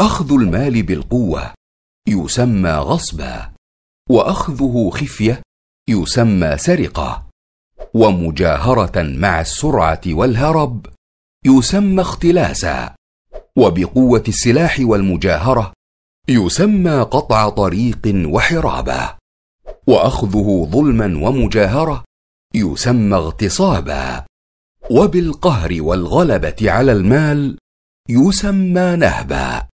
اخذ المال بالقوه يسمى غصبا واخذه خفيه يسمى سرقه ومجاهره مع السرعه والهرب يسمى اختلاسا وبقوه السلاح والمجاهره يسمى قطع طريق وحرابا واخذه ظلما ومجاهره يسمى اغتصابا وبالقهر والغلبه على المال يسمى نهبا